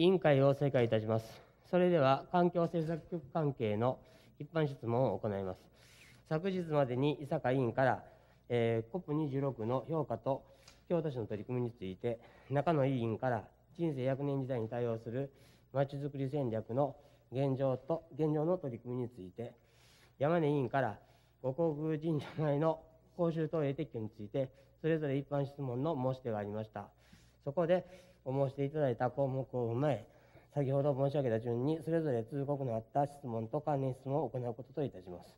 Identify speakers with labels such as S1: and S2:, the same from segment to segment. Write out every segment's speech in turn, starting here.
S1: 委員会を正解いたします。それでは、環境政策局関係の一般質問を行います。昨日までに伊坂委員から、えー、COP26 の評価と京都市の取り組みについて、中野委員から人生100年時代に対応するまちづくり戦略の現状と現状の取り組みについて、山根委員から五国宮神社前の公衆トイレ撤去について、それぞれ一般質問の申し出がありました。そこでお申していただいた項目を踏まえ、先ほど申し上げた順に、それぞれ通告のあった質問と関連質問を行うことといたします。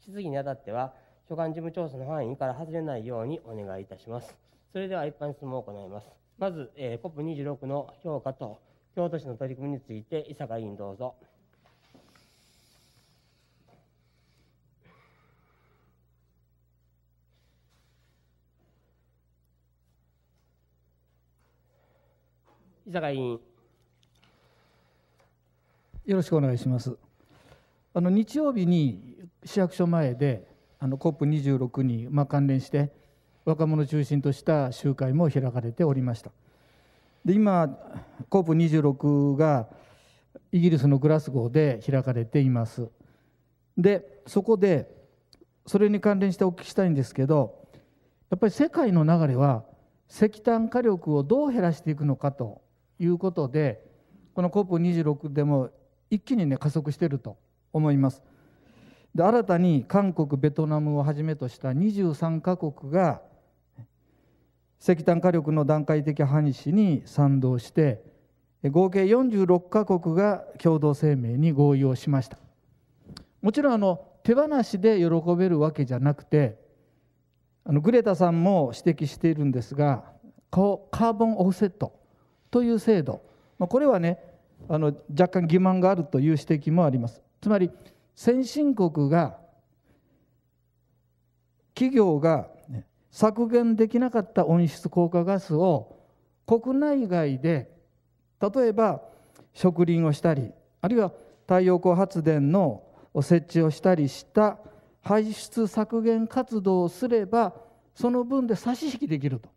S1: 質疑にあたっては、所管事務調査の範囲から外れないようにお願いいたします。それでは一般質問を行います。まず、えー、COP26 の評価と京都市の取り組みについて、伊坂委員どうぞ。伊坂委員。
S2: よろしくお願いします。あの日曜日に市役所前であの COP26 にまあ関連して若者中心とした集会も開かれておりました。で今 COP26 がイギリスのグラスゴーで開かれています。でそこでそれに関連してお聞きしたいんですけどやっぱり世界の流れは石炭火力をどう減らしていくのかということでこの COP26 でも一気にね加速していると思います。で新たに韓国ベトナムをはじめとした23カ国が石炭火力の段階的廃止に賛同して合計46カ国が共同声明に合意をしましたもちろんあの手放しで喜べるわけじゃなくてあのグレタさんも指摘しているんですがカーボンオフセットという制度、まあ、これはねあの若干欺瞞があるという指摘もありますつまり先進国が企業が削減できなかった温室効果ガスを国内外で例えば植林をしたりあるいは太陽光発電の設置をしたりした排出削減活動をすればその分で差し引きできると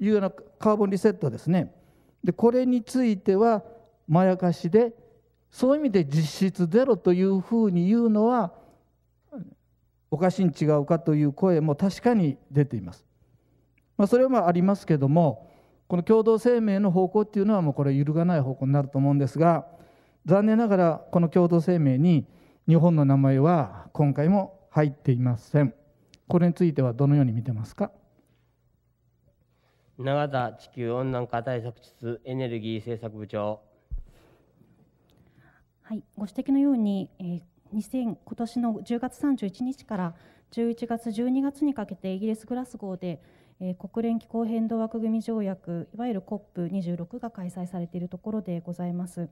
S2: いうようなカーボンリセットですね。でこれについてはまやかしでそういう意味で実質ゼロというふうに言うのはおかしいん違うかという声も確かに出ています。まあ、それはありますけどもこの共同声明の方向っていうのはもうこれ揺るがない方向になると思うんですが残念ながらこの共同声明に日本の名前は今回も入っていません。これについてはどのように見てますか
S1: 永田地球温暖化対策室エネルギー政策部長。
S3: はい、ご指摘のように、えー、2000今年の10月31日から11月、12月にかけてイギリス・グラスゴーで、えー、国連気候変動枠組条約、いわゆる COP26 が開催されているところでございます。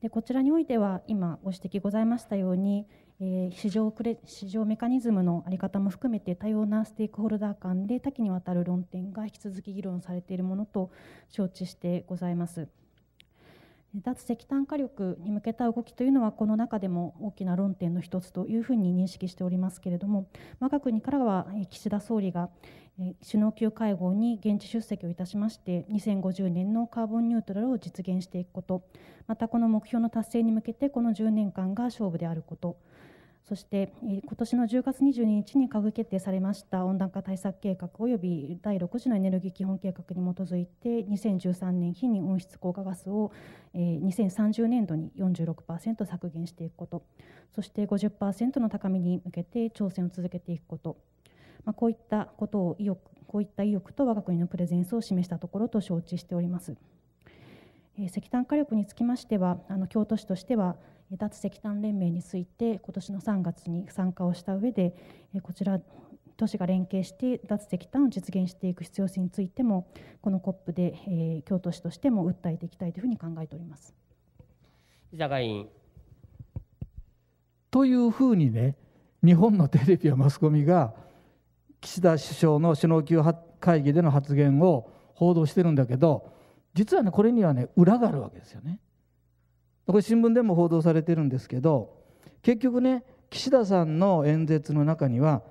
S3: でこちらにおいては今ご指摘ございましたようにえ市場クレ市場メカニズムの在り方も含めて多様なステークホルダー間で多岐にわたる論点が引き続き議論されているものと承知してございます。脱石炭火力に向けた動きというのはこの中でも大きな論点の一つというふうに認識しておりますけれども我が国からは岸田総理が首脳級会合に現地出席をいたしまして2050年のカーボンニュートラルを実現していくことまたこの目標の達成に向けてこの10年間が勝負であることそして、今年の10月22日に閣議決定されました温暖化対策計画及び第6次のエネルギー基本計画に基づいて2013年日に温室効果ガスを、2030年度に46%削減していくことそして50%の高みに向けて挑戦を続けていくこと、まあ、こういったことを意欲こういった意欲と我が国のプレゼンスを示したところと承知しております。石炭火力につきましてはあの京都市としては脱石炭連盟について今年の3月に参加をした上でこちら都市が連携して脱石炭を実現していく必要性についてもこの COP で、え京都市としても訴えていきたいというふうに考えております。
S1: 居坂委員
S2: というふうにね日本のテレビやマスコミが岸田首相の首脳級会議での発言を報道してるんだけど実はねこれにはね裏があるわけですよね。これ新聞でも報道されてるんですけど結局ね岸田さんの演説の中には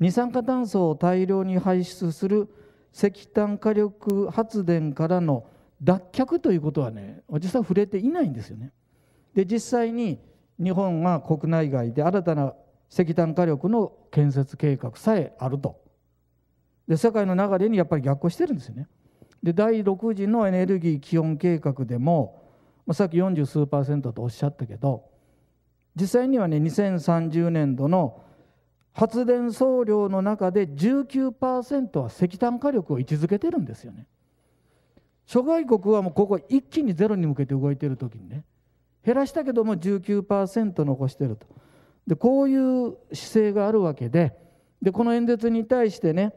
S2: 二酸化炭素を大量に排出する石炭火力発電からの脱却ということはね実は触れていないんですよね。で実際に日本は国内外で新たな石炭火力の建設計画さえあるとで世界の流れにやっぱり逆行してるんですよね。で第6次のエネルギー基本計画でもまあ、さっき40数パーセントとおっしゃったけど実際にはね2030年度の発電総量の中で19%は石炭火力を位置づけてるんですよね。諸外国はもうここ一気にゼロに向けて動いてる時にね減らしたけども19%残してるとでこういう姿勢があるわけででこの演説に対してね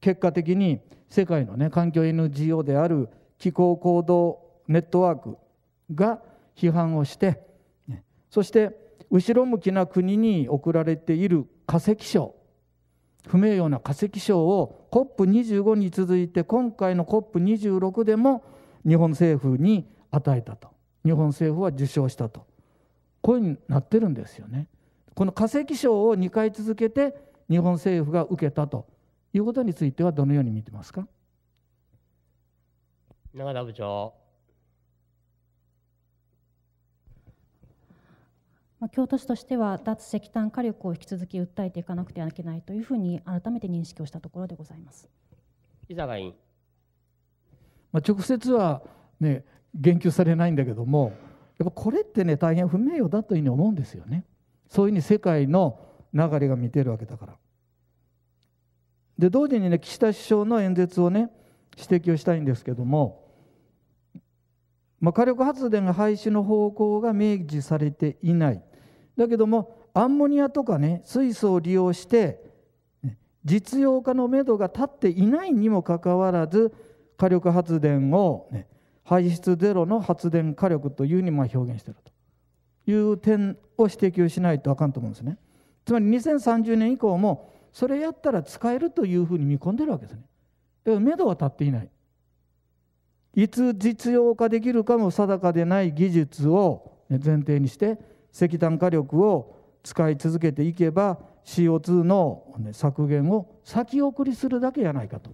S2: 結果的に世界の、ね、環境 NGO である気候行動ネットワークが批判をして、そして後ろ向きな国に送られている化石賞不名誉な化石賞を COP25 に続いて今回の COP26 でも日本政府に与えたと日本政府は受賞したとこういうふうになってるんですよね。この化石賞を2回続けて日本政府が受けたということについてはどのように見てますか
S1: 永田部長
S3: ま京都市としては脱石炭火力を引き続き訴えていかなくてはいけないというふうに改めて認識をしたところでございます。
S1: 伊沢委員、
S2: ま直接は、ね、言及されないんだけどもやっぱこれってね大変不名誉だというふうに思うんですよね。そういうふうに世界の流れが見てるわけだから。で同時にね岸田首相の演説をね指摘をしたいんですけども、まあ、火力発電が廃止の方向が明示されていないだけどもアンモニアとかね水素を利用して実用化のめどが立っていないにもかかわらず火力発電を、ね、排出ゼロの発電火力というふうにま表現しているという点を指摘をしないとあかんと思うんですね。つまり2030年以降もそれやったら使えるというふうに見込んでるわけですね。だから目処は立っていない。いつ実用化できるかも定かでない技術を前提にして石炭火力を使い続けていけば CO2 の削減を先送りするだけやないかと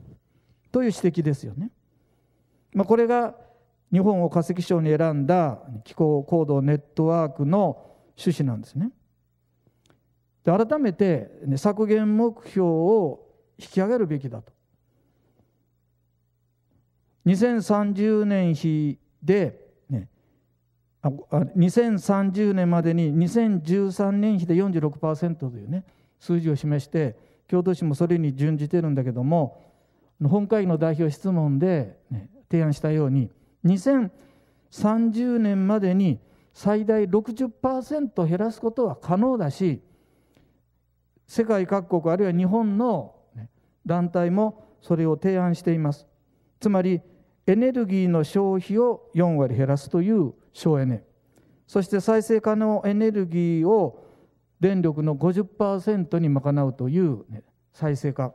S2: という指摘ですよね。まあ、これが日本を化石賞に選んだ気候行動ネットワークの趣旨なんですね。で改めて、ね、削減目標を引き上げるべきだと。2030年比で2030年までに2013年比で46%というね数字を示して京都市もそれに準じてるんだけども本会議の代表質問で、ね、提案したように2030年までに最大60%減らすことは可能だし世界各国あるいは日本の団体もそれを提案していますつまりエネルギーの消費を4割減らすという省エネそして再生可能エネルギーを電力の50%に賄うという、ね、再生化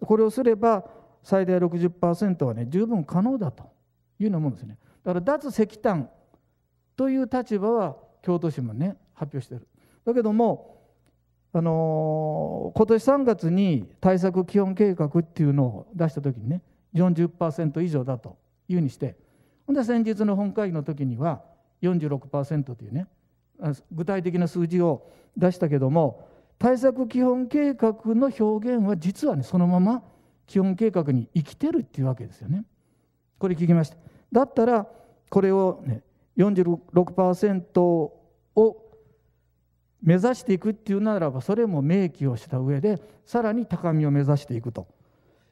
S2: これをすれば最大60%はね十分可能だというようなものですねだから脱石炭という立場は京都市もね発表してるだけどもあのー、今年3月に対策基本計画っていうのを出した時にね40%以上だというふうにしてほんで先日の本会議の時には46%というね具体的な数字を出したけども対策基本計画の表現は実はねそのまま基本計画に生きてるっていうわけですよね。これ聞きました。だったらこれを、ね、46%を目指していくっていうならばそれも明記をした上でさらに高みを目指していくと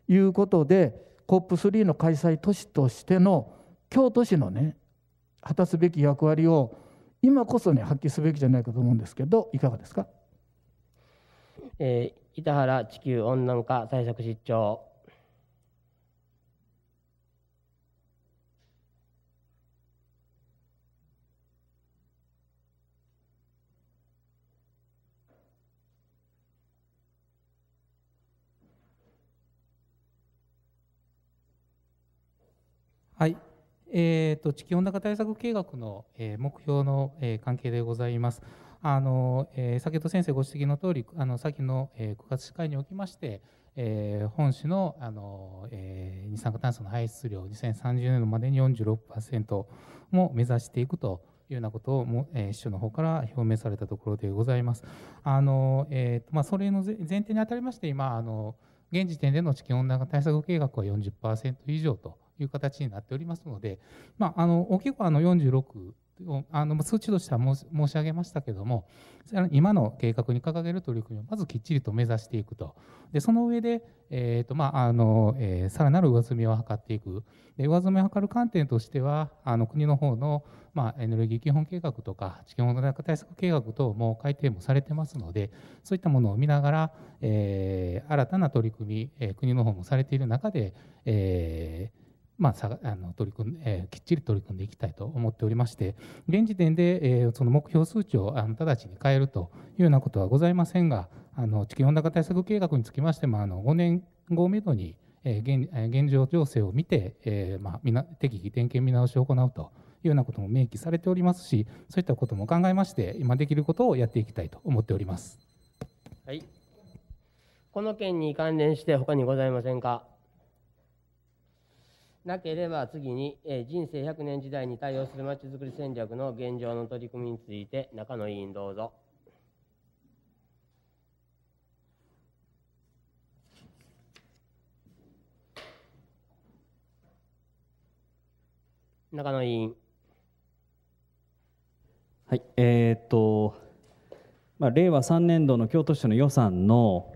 S2: いうことで COP3 の開催都市としての京都市のね果たすべき役割を今こそね発揮すべきじゃないかと思うんですけどいかがですか、
S1: えー、板原地球温暖化対策室長
S4: はい、えーと、地球温暖化対策計画の、えー、目標の、えー、関係でございます。あのえー、先ほど先生ご指摘の通り、あの先の、えー、9月司会におきまして、えー、本市のあの、えー、二酸化炭素の排出量2030年までに46%も目指していくというようなことをも、えー、市長の方から表明されたところでございます。あのえーまあ、それの前提にあたりまして今あの現時点での地球温暖化対策計画は40%以上と。いう形になっておりますので、まあ、あの大きくあの46をあの数値としては申し上げましたけれども今の計画に掲げる取り組みをまずきっちりと目指していくとでその上で、えーとまああのえー、さらなる上積みを図っていくで上積みを図る観点としてはあの国の方の、まあ、エネルギー基本計画とか地球温暖化対策計画等も改定もされてますのでそういったものを見ながら、えー、新たな取り組み、えー、国の方もされている中で、えーまあ、あの取り組ん、えー、きっちり取り組んでいきたいと思っておりまして、現時点で、えー、その目標数値をあの直ちに変えるというようなことはございませんが、あの地球温暖化対策計画につきましても、あの5年後をめどに、えー、現現状情勢を見て、えーまあ、みな適宜点検見直しを行うというようなことも明記されておりますし、そういったことも考えまして、今できることをやっていきたいと思っております。
S1: はい、この件に関連して、他にございませんか。なければ次に、え人生100年時代に対応するまちづくり戦略の現状の取り組みについて中野委員どうぞ。中野委員。
S5: はい、えー、っと、まあ、令和3年度の京都市の予算の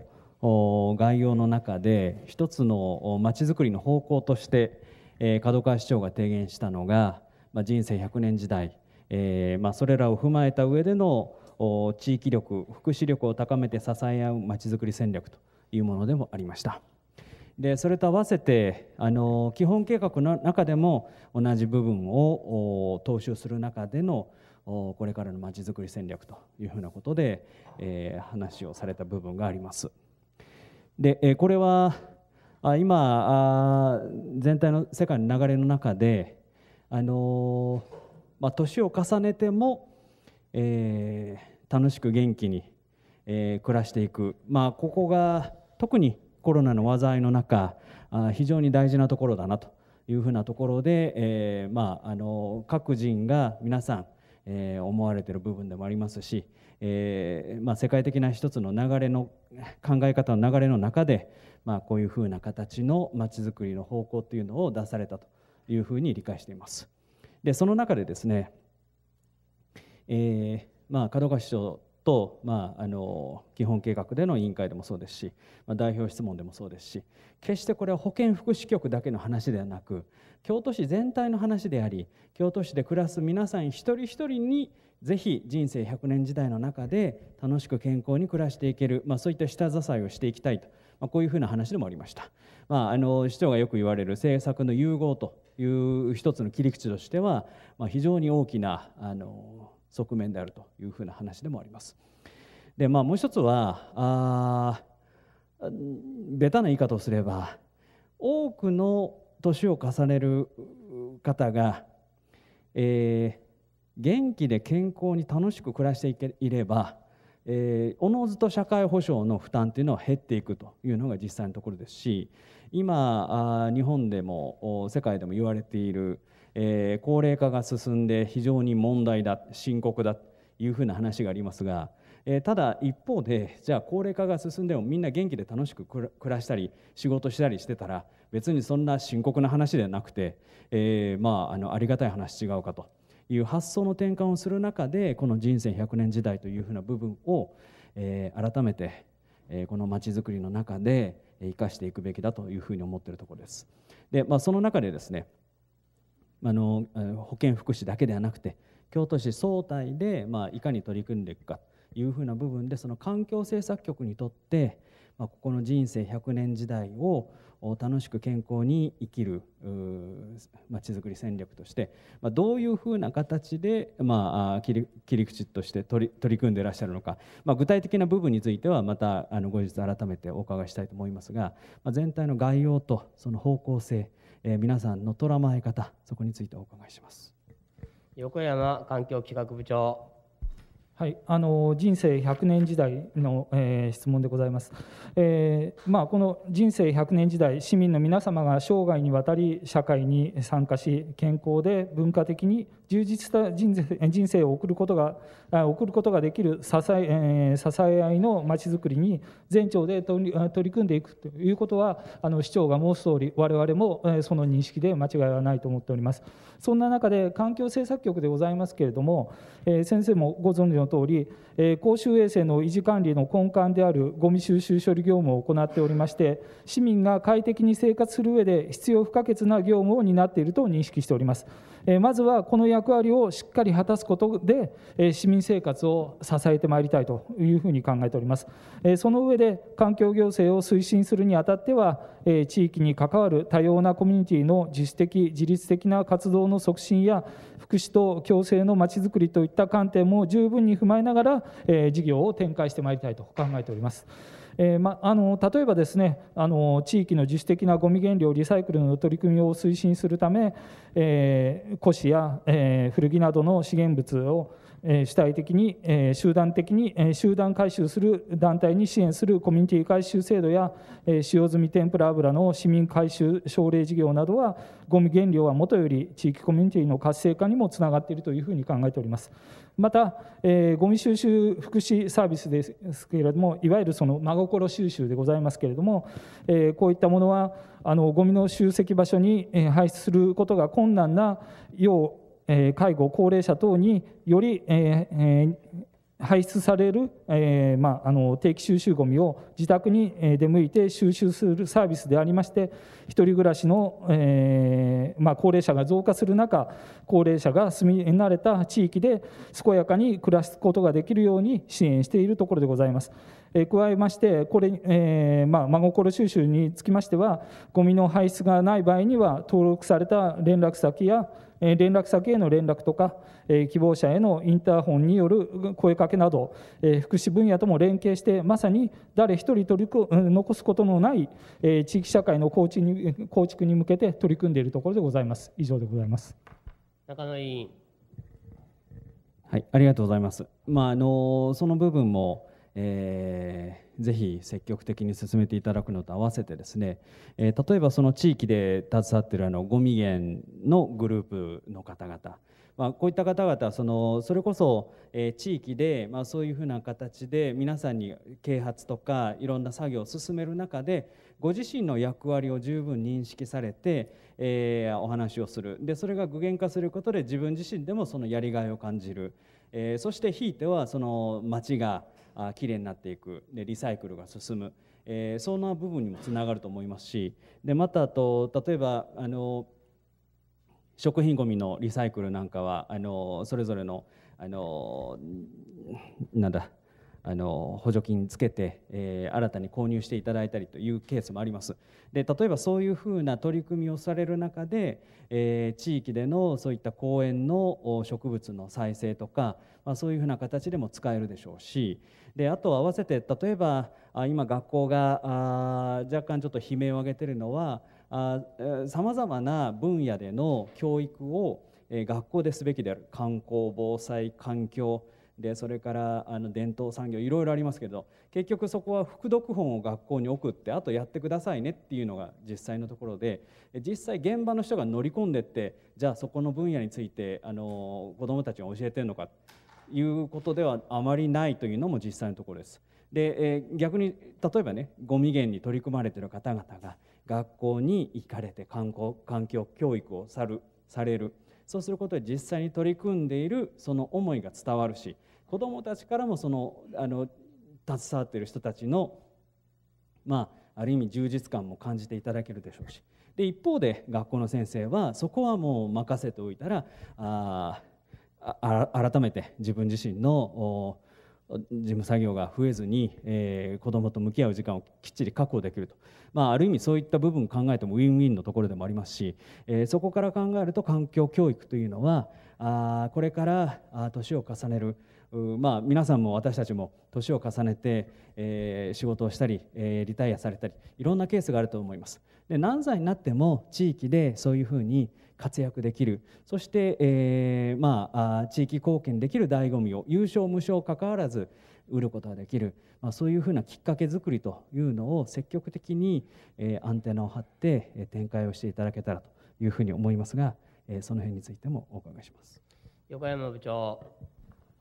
S5: 概要の中で一つのまちづくりの方向としてえー、門川市長が提言したのが、まあ、人生100年時代、えーまあ、それらを踏まえた上での地域力福祉力を高めて支え合うまちづくり戦略というものでもありました。でそれと合わせてあの基本計画の中でも同じ部分を踏襲する中でのこれからのまちづくり戦略というふうなことで、えー、話をされた部分があります。でこれはあ今あ全体の世界の流れの中で、あのまあ、年を重ねても、えー、楽しく元気に、えー、暮らしていく、まあ、ここが特にコロナの災いの中あ非常に大事なところだなというふうなところで、えーまあ、あの各人が皆さん、えー、思われている部分でもありますしえー、まあ、世界的な一つの流れの考え方の流れの中で、まあ、こういうふうな形のまちづくりの方向というのを出されたというふうに理解しています。でその中でですね、えー、まあ、門川市長と、まあ、あの基本計画での委員会でもそうですし、まあ、代表質問でもそうですし決してこれは保健福祉局だけの話ではなく京都市全体の話であり京都市で暮らす皆さん一人一人にぜひ人生100年時代の中で楽しく健康に暮らしていける、まあ、そういった下支えをしていきたいと、まあ、こういうふうな話でもありました、まあ、あの市長がよく言われる政策の融合という一つの切り口としては、まあ、非常に大きなあの側面であるというふうな話でもあります。でまあ、もう一つはあベタな言い方をすれば多くの年を重ねる方が、えー、元気で健康に楽しく暮らしていればえおのずと社会保障の負担というのは減っていくというのが実際のところですし今日本でも世界でも言われている、えー、高齢化が進んで非常に問題だ深刻だというふうな話がありますが、えー、ただ一方でじゃあ高齢化が進んでもみんな元気で楽しく暮らしたり仕事したりしてたら別にそんな深刻な話ではなくて、えー、まああのありがたい話違うかと。いう発想の転換をする中でこの人生100年時代というふうな部分を、えー、改めて、えー、このまちづくりの中で生かしていくべきだというふうに思っているところです。で、まあ、その中でですねあの保健福祉だけではなくて京都市総体で、まあ、いかに取り組んでいくかというふうな部分でその環境政策局にとってまあ、ここの人生100年時代を楽しく健康に生きるまちづくり戦略として、まあ、どういうふうな形で、まあ、切り口として取り取り組んでいらっしゃるのか、まあ、具体的な部分についてはまたあの後日改めてお伺いしたいと思いますが、まあ、全体の概要とその方向性、えー、皆さんのとらまえ方そこについてお伺いします。
S1: 横山環境企画部長
S5: はい、あ
S6: の人生100年時代の、えー、質問でございます、えーまあ、この人生100年時代市民の皆様が生涯にわたり社会に参加し健康で文化的に充実した人生人生を送ることが送ることができる支え,、えー、支え合いのまちづくりに全庁で取り取り組んでいくということはあの市長が申す通りわれも、えもその認識で間違いはないと思っておりますそんな中で環境政策局でございますけれども、えー、先生もご存知のとおり、え公衆衛生の維持管理の根幹であるごみ収集処理業務を行っておりまして、市民が快適に生活する上で必要不可欠な業務を担っていると認識しております。えまずはこの役割をしっかり果たすことで、え市民生活を支えてまいりたいというふうに考えております。えその上で環境行政を推進するにあたっては、え地域に関わる多様なコミュニティの自主的、自律的な活動の促進や、福祉と共生のまちづくりといった観点も十分にに踏まえながら、え事業を展開してまいりたいと考えております。えーま、あの例えばですねあの地域の自主的なごみ原料リサイクルの取り組みを推進するため、えー、や、えー、古着などの資源物を主体的に集団的に集団回収する団体に支援するコミュニティ回収制度や使用済み天ぷら油の市民回収奨励事業などはごみ減量はもとより地域コミュニティの活性化にもつながっているというふうに考えておりますまた、えー、ごみ収集福祉サービスですけれどもいわゆるその真心収集でございますけれども、えこういったものはあのゴミの集積場所に、え排出することが困難なよ介護高齢者等により、排出される、定期収集ごみを自宅に出向いて収集するサービスでありまして1人暮らしの、高齢者が増加する中高齢者が住み慣れた地域で健やかに暮らすことができるように支援しているところでございます。加えましてこれ、えー、まあ、真心収集につきましてはゴミの排出がない場合には登録された連絡先や連絡先への連絡とか希望者へのインターホンによる声かけなど福祉分野とも連携してまさに誰一人取り残すことのない地域社会の構築に構築に向けて取り組んでいるところでございます以上でございます
S1: 中野委員
S5: はいありがとうございますまああのその部分もえーぜひ積極的に進めていただくのと合わせてですね、えー、例えばその地域で携わっているあのゴミ源のグループの方々、まあ、こういった方々そのそれこそ、えー、地域で、まあ、そういうふうな形で皆さんに啓発とかいろんな作業を進める中でご自身の役割を十分認識されて、えー、お話をするでそれが具現化することで自分自身でもそのやりがいを感じる、えー、そしてひいてはその町があきれいになっていくでリサイクルが進む、えー、そんな部分にもつながると思いますしでまたあと例えばあの食品ごみのリサイクルなんかはあのそれぞれのあのなんだあの補助金つけて、えー、新たに購入していただいたりというケースもありますで例えばそういうふうな取り組みをされる中で、えー、地域でのそういった公園の植物の再生とか、まあ、そういうふうな形でも使えるでしょうしであと合わせて例えば今学校があ若干ちょっと悲鳴を上げてるのはさまざまな分野での教育を学校ですべきである観光防災環境でそれからあの伝統産業いろいろありますけど結局そこは副読本を学校に送ってあとやってくださいねっていうのが実際のところで実際現場の人が乗り込んでってじゃあそこの分野についてあの子どもたちが教えてるのかいうことではあまりないというのも実際のところです。で、え逆に例えばねゴミ源に取り組まれてる方々が学校に行かれて観光環境教育をさるされるそうすることで実際に取り組んでいるその思いが伝わるし子どもたちからもそのあの携わっている人たちのまあある意味充実感も感じていただけるでしょうしで一方で学校の先生はそこはもう任せておいたらあ改めて自分自身の事務作業が増えずに、えー、子どもと向き合う時間をきっちり確保できると、まあ、ある意味そういった部分を考えてもウィンウィンのところでもありますし、えー、そこから考えると環境教育というのはあこれから年を重ねるまあ、皆さんも私たちも年を重ねて、えー、仕事をしたり、えー、リタイアされたりいろんなケースがあると思いますで何歳になっても地域でそういうふうに活躍できるそして、えー、まあ、地域貢献できる醍醐味を優勝無償かかわらず売ることができる、まあ、そういうふうなきっかけ作りというのを積極的に、えー、アンテナを張って展開をしていただけたらというふうに思いますが、えー、その辺についてもお伺いします。
S1: 横山部長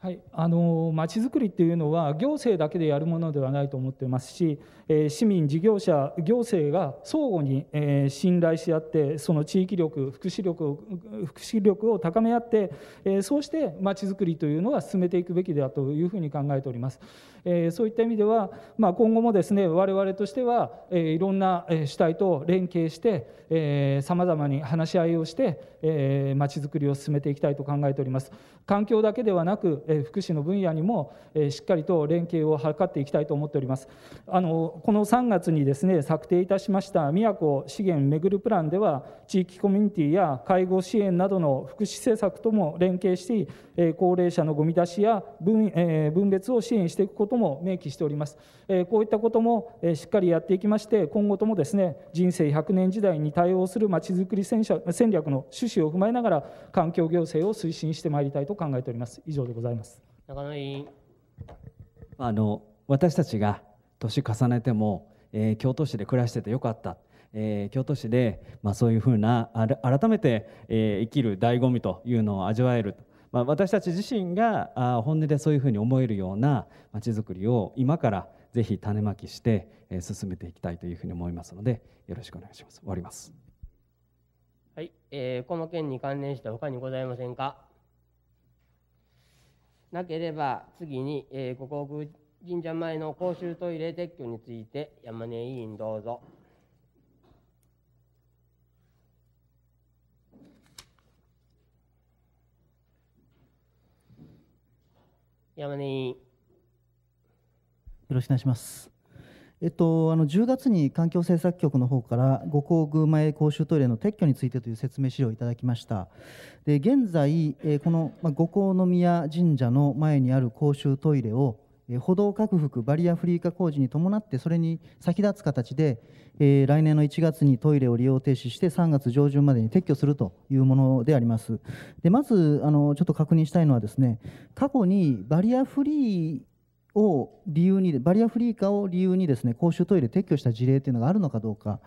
S5: はい、あのまちづくりってい
S6: うのは行政だけでやるものではないと思ってますし、え市民事業者行政が相互に、え信頼し合ってその地域力福祉力を福祉力を高め合って、えそうしてまちづくりというのは進めていくべきだというふうに考えております、えそういった意味では、ま今後もですね我々としては、えいろんな主体と連携してさまざまに話し合いをしてまち、ー、づくりを進めていきたいと考えております環境だけではなく福祉の分野にもしっかりと連携を図っていきたいと思っておりますあのこの3月にですね策定いたしました宮古資源めぐるプランでは地域コミュニティや介護支援などの福祉政策とも連携して高齢者のごみ出しや分分別を支援していくことも明記しておりますこういったこともしっかりやっていきまして今後ともですね人生100年時代に対応するまちづくり戦略の趣旨を踏まえながら環境行政を推進してまいりたいと考えております以上でございます
S1: 中野委員
S5: あの私たちが年重ねても、えー、京都市で暮らしててよかった、えー、京都市で、まあ、そういうふうな改めて、えー、生きる醍醐味というのを味わえるまあ、私たち自身があ本音でそういうふうに思えるようなまちづくりを今からぜひ種まきして、えー、進めていきたいというふうに思いますのでよろしくお願いします。終わります。
S1: はい、えー、この件に関連して他にございませんか。なければ次に、えー、ここ神社前の公衆トイレ撤去について山根委員どうぞ。山根委員よ
S7: ろしくお願いしますえっと、あの10月に環境政策局の方から五工宮前公衆トイレの撤去についてという説明資料をいただきましたで現在、えこの五香宮神社の前にある公衆トイレを歩道拡幅バリアフリー化工事に伴ってそれに先立つ形で、え来年の1月にトイレを利用停止して3月上旬までに撤去するというものでありますでまずあのちょっと確認したいのはですね過去にバリアフリーを理由にバリアフリー化を理由にですね公衆トイレ撤去した事例というのがあるのかどうか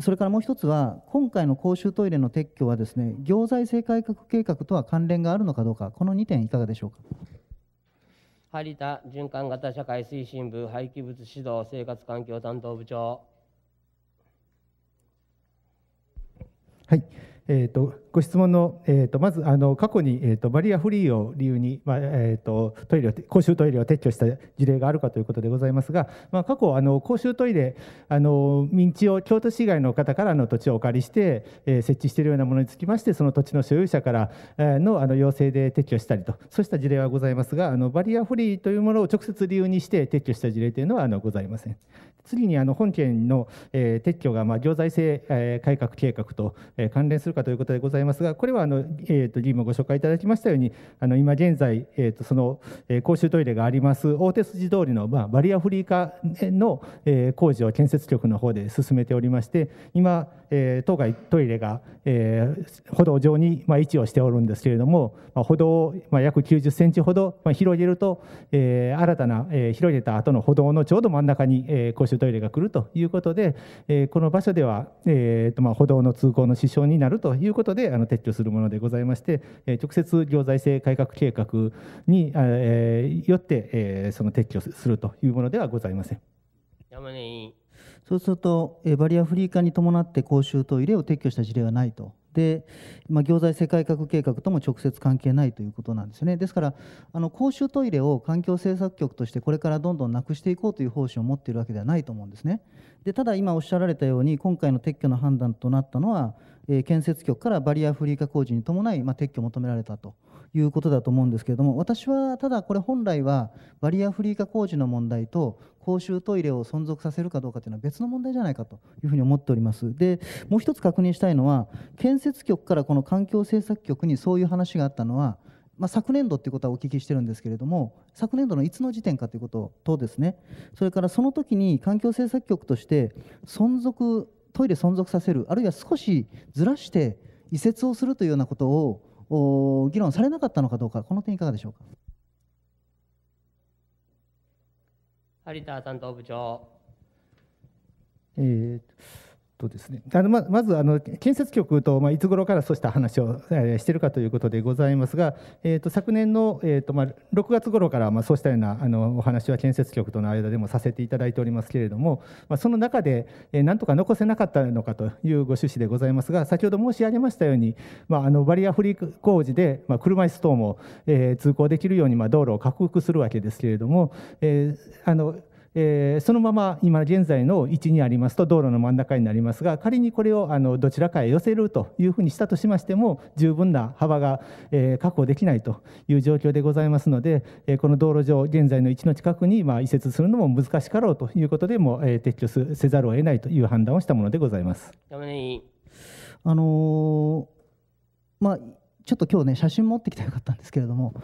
S7: それからもう一つは今回の公衆トイレの撤去はですね行財政改革計画とは関連があるのかどうかこの2点いかがでしょうか
S1: 張田循環型社会推進部廃棄物指導生活環境担当部長
S8: はいえーとご質問の、えーと、まずあの過去に、えーと、バリアフリーを理由に、まあえーと、とトイレを公衆トイレを撤去した事例があるかということでございますが、まあ、過去あの公衆トイレあの民地を京都市以外の方からの土地をお借りして、えー、設置しているようなものにつきましてその土地の所有者からのあの要請で撤去したりとそうした事例はございますがあのバリアフリーというものを直接理由にして撤去した事例というのはあのございません。次にあの本件の、えー、撤去が、まあ、行財政、えー、改革計画と、えー、関連するかということでございますいますがこれはあの、えー、と議員もご紹介いただきましたようにあの今現在、えー、とその、公衆トイレがあります大手筋通りの、まあ、バリアフリー化の、え工事を建設局の方で進めておりまして今、えー、当該トイレが、えー、歩道上に、まあ、位置をしておるんですけれども、まあ、歩道を、まあ、約90センチほど、まあ、広げると、えー、新たな、えー、広げた後の歩道のちょうど真ん中に、えー、公衆トイレが来るということで、えー、この場所では、えーとまあ、歩道の通行の支障になるということであの撤去するものでございまして、え直接行財政改革計画に、えよって、えその
S7: 撤去するというものではございません。
S1: 山根委員
S7: そうすると、バリアフリー化に伴って公衆トイレを撤去した事例はないとで、まあ、行財世界核計画とも直接関係ないということなんですよねですからあの公衆トイレを環境政策局としてこれからどんどんなくしていこうという方針を持っているわけではないと思うんですねでただ今おっしゃられたように今回の撤去の判断となったのは、えー、建設局からバリアフリー化工事に伴い、まあ、撤去を求められたということだと思うんですけれども私はただこれ本来はバリアフリー化工事の問題と公衆トイレを存続させるかどうかというのは別の問題じゃないかというふうに思っておりますでもう一つ確認したいのは建設局からこの環境政策局にそういう話があったのはまあ、昨年度ということはお聞きしてるんですけれども昨年度のいつの時点かということとですねそれからその時に環境政策局として存続トイレ存続させるあるいは少しずらして移設をするというようなことを議論されなかったのかどうか、この点いかがでしょうか。
S1: 有田担当部長。
S7: えー
S8: とですね、あのままずあの建設局と、まあ、いつ頃からそうした話を、えー、しているかということでございますが、えーと、昨年の、えーとまあ、6月頃から、まあ、そうしたようなあのお話は建設局との間でもさせていただいておりますけれども、まあ、その中で、えー、なんとか残せなかったのかというご趣旨でございますが先ほど申し上げましたように、まあ、あのバリアフリー工事で、まあ、車椅子等も、えー、通行できるように、まあ、道路を拡幅するわけですけれども、えー、あのえー、そのまま今現在の位置にありますと道路の真ん中になりますが仮にこれをあのどちらかへ寄せるというふうにしたとしましても十分な幅が、えー、確保できないという状況でございますので、えー、この道路上現在の位置の近くに、まあ、移設するのも難しかろうということでも、えー、撤去せざるを得ないという判断をしたもので
S7: ございます。あのまあちょっと今日ね写真持ってきてよかったんですけれども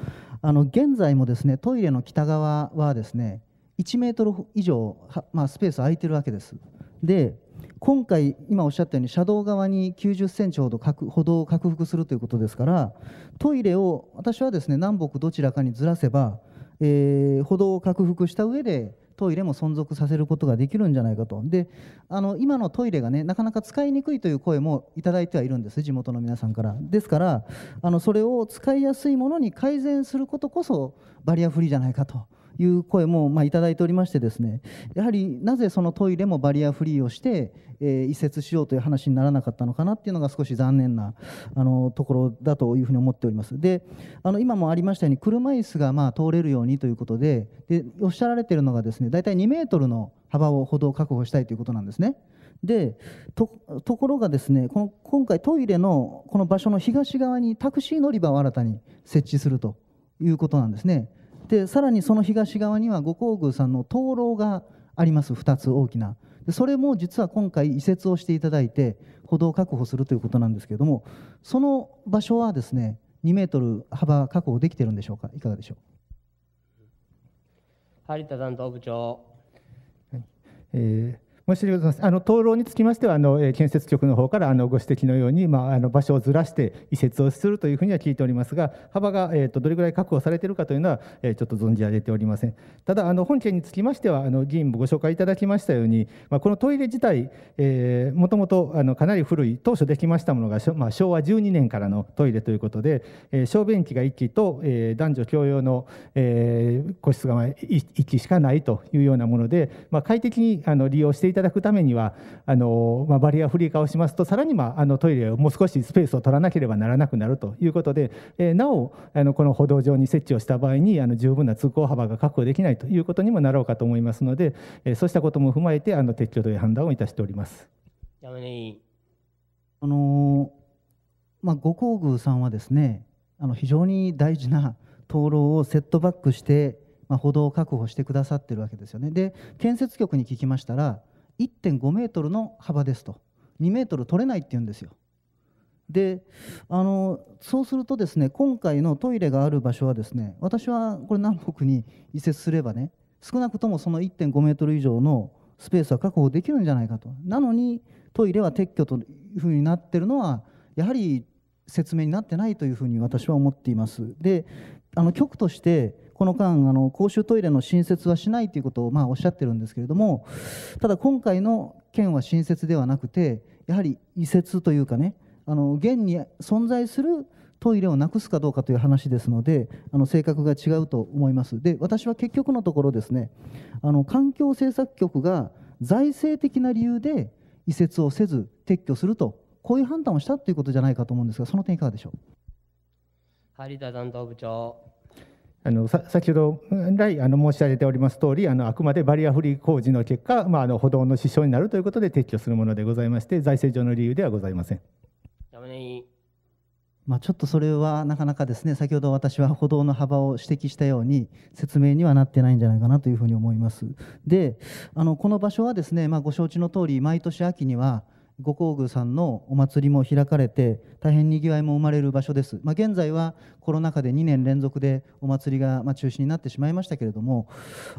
S7: あの現在もですねトイレの北側はですね1メートル以上、まあ、スペース空いてるわけです。で今回、今おっしゃったように車道側に90センチほど歩道を拡幅するということですからトイレを私はですね南北どちらかにずらせば、えー、歩道を拡幅した上でトイレも存続させることができるんじゃないかとであの今のトイレがねなかなか使いにくいという声もいただいてはいるんです地元の皆さんからですからあのそれを使いやすいものに改善することこそバリアフリーじゃないかと。いう声もまあいただいておりましてですねやはりなぜそのトイレもバリアフリーをして、え移設しようという話にならなかったのかなっていうのが少し残念なあのところだというふうに思っておりますであの今もありましたように車椅子がまあ通れるようにということででおっしゃられているのがですね大体2メートルの幅を歩道を確保したいということなんですね。でところがですねこの今回トイレのこの場所の東側にタクシー乗り場を新たに設置するということなんですね。でさらにその東側には五皇宮さんの灯籠があります2つ大きなでそれも実は今回移設をしていただいて歩道を確保するということなんですけれどもその場所はですね2メートル幅確保できてるんでしょうかいかがでしょう
S1: 有田担当部長、
S7: はい、えー申し上げますあの灯籠につきまして
S8: はあの、え建設局の方からあのご指摘のように、まあ、あの場所をずらして移設をするというふうには聞いておりますが幅が、えーと、どれぐらい確保されているかというのは、えー、ちょっと存じ上げておりませんただあの本件につきましてはあの議員もご紹介いただきましたように、まあ、このトイレ自体、えー、もともとあのかなり古い当初できましたものが、まあ、昭和12年からのトイレということで、えー、小便器が1基と、えー、男女共用の、え個室が1基しかないというようなもので、ま快適にあの利用していたただくためにはあの、まあ、バリアフリー化をしますとさらに、まあ、あのトイレをもう少しスペースを取らなければならなくなるということで、えー、なおあのこの歩道上に設置をした場合にあの十分な通行幅が確保できないということにもなろうかと思いますので、えー、そうしたことも踏まえてあの撤去という判断をいたしております。
S7: あのまあ、ご工具さんはですねあの非常に大事な灯籠をセットバックして、まあ、歩道を確保してくださってるわけですよねで建設局に聞きましたら1.5メートルの幅ですと2メートル取れないって言うんですよであのそうするとですね今回のトイレがある場所はですね私はこれ南北に移設すればね少なくともその1.5メートル以上のスペースは確保できるんじゃないかとなのにトイレは撤去というふうになってるのはやはり説明になってないというふうに私は思っていますであの局としてこの間あの公衆トイレの新設はしないということをまあおっしゃってるんですけれどもただ今回の件は新設ではなくてやはり移設というかねあの現に存在するトイレをなくすかどうかという話ですのであの性格が違うと思いますで私は結局のところですねあの環境政策局が財政的な理由で移設をせず撤去するとこういう判断をしたということじゃないかと思うんですがその点いかがでしょう。
S1: ハ田担当部長
S7: あの先ほど来あの申し上げておりま
S8: す通りあのあくまでバリアフリー工事の結果、まあ、あの歩道の支障になるということで撤去するものでございまして財政上の理由ではございません。
S7: まあ、ちょっとそれはなかなかですね先ほど私は歩道の幅を指摘したように説明にはなってないんじゃないかなというふうに思います。であのこの場所はですね、まあ、ご承知の通り毎年秋には五皇宮さんのお祭りも開かれて大変にぎわいも生まれる場所です、まあ、現在はコロナ禍で2年連続でお祭りがま中止になってしまいましたけれども、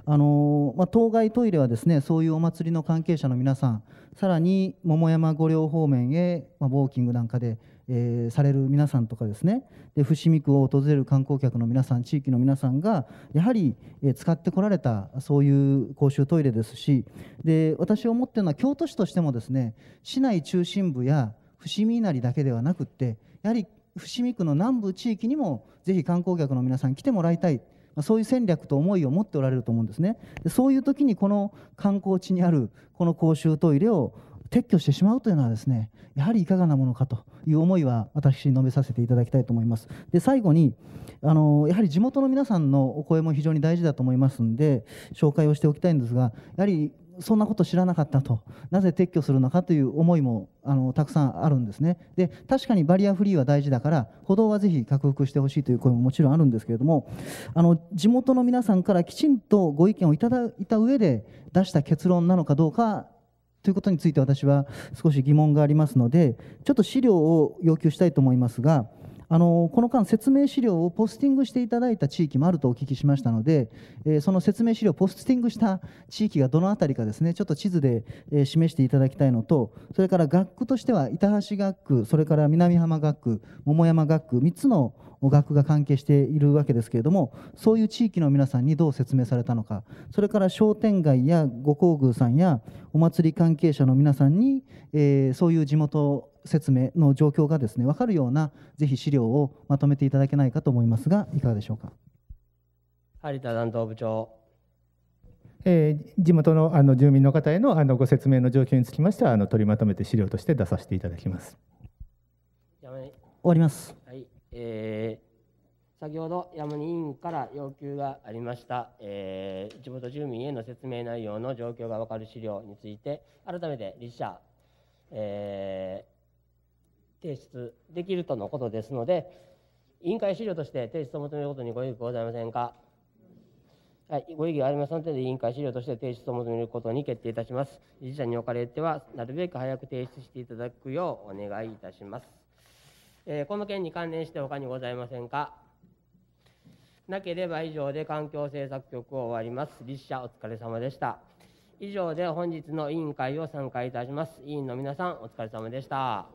S7: あのまあ、当該トイレはですねそういうお祭りの関係者の皆さんさらに桃山御陵方面へ、まウォーキングなんかでえー、される皆さんとかですねで伏見区を訪れる観光客の皆さん地域の皆さんがやはり、え使ってこられたそういう公衆トイレですしで私思ってるのは京都市としてもですね市内中心部や伏見稲荷だけではなくってやはり伏見区の南部地域にもぜひ観光客の皆さん来てもらいたい。まそういう戦略と思いを持っておられると思うんですねでそういう時にこの観光地にあるこの公衆トイレを撤去してしまうというのはですねやはりいかがなものかという思いは私述べさせていただきたいと思いますで最後にあのやはり地元の皆さんのお声も非常に大事だと思いますので紹介をしておきたいんですがやはりそんなこと知らなかったとなぜ撤去するのかという思いもあのたくさんあるんですねで確かにバリアフリーは大事だから歩道はぜひ克服してほしいという声ももちろんあるんですけれどもあの地元の皆さんからきちんとご意見をいただいた上で出した結論なのかどうかということについて私は少し疑問がありますのでちょっと資料を要求したいと思いますがあのこの間説明資料をポスティングしていただいた地域もあるとお聞きしましたので、えその説明資料をポスティングした地域がどの辺りかですねちょっと地図で、え示していただきたいのとそれから学区としては板橋学区それから南浜学区桃山学区3つの学が関係しているわけですけれどもそういう地域の皆さんにどう説明されたのかそれから商店街やご工具さんやお祭り関係者の皆さんに、えー、そういう地元説明の状況がですね分かるようなぜひ資料をまとめていただけないかと思いますがいかがでしょうか
S1: 有田担当部長
S8: えー、地元のあの住民の方へのあのご説明の状況につきましてはあの取りまとめて資料として出させていただきます。
S1: 終わります。はい。えー、先ほど山に委員から要求がありました、えー、地元住民への説明内容の状況が分かる資料について、改めて立社、えー、提出できるとのことですので、委員会資料として提出を求めることにご異議ございませんか。はい、ご異議がありますので、委員会資料として提出を求めることに決定いたします。理事者におかれては、なるべく早く提出していただくようお願いいたします。えー、この件に関連して他にございませんかなければ以上で環境政策局を終わります立社お疲れ様でした以上で本日の委員会を参加いたします委員の皆さんお疲れ様でした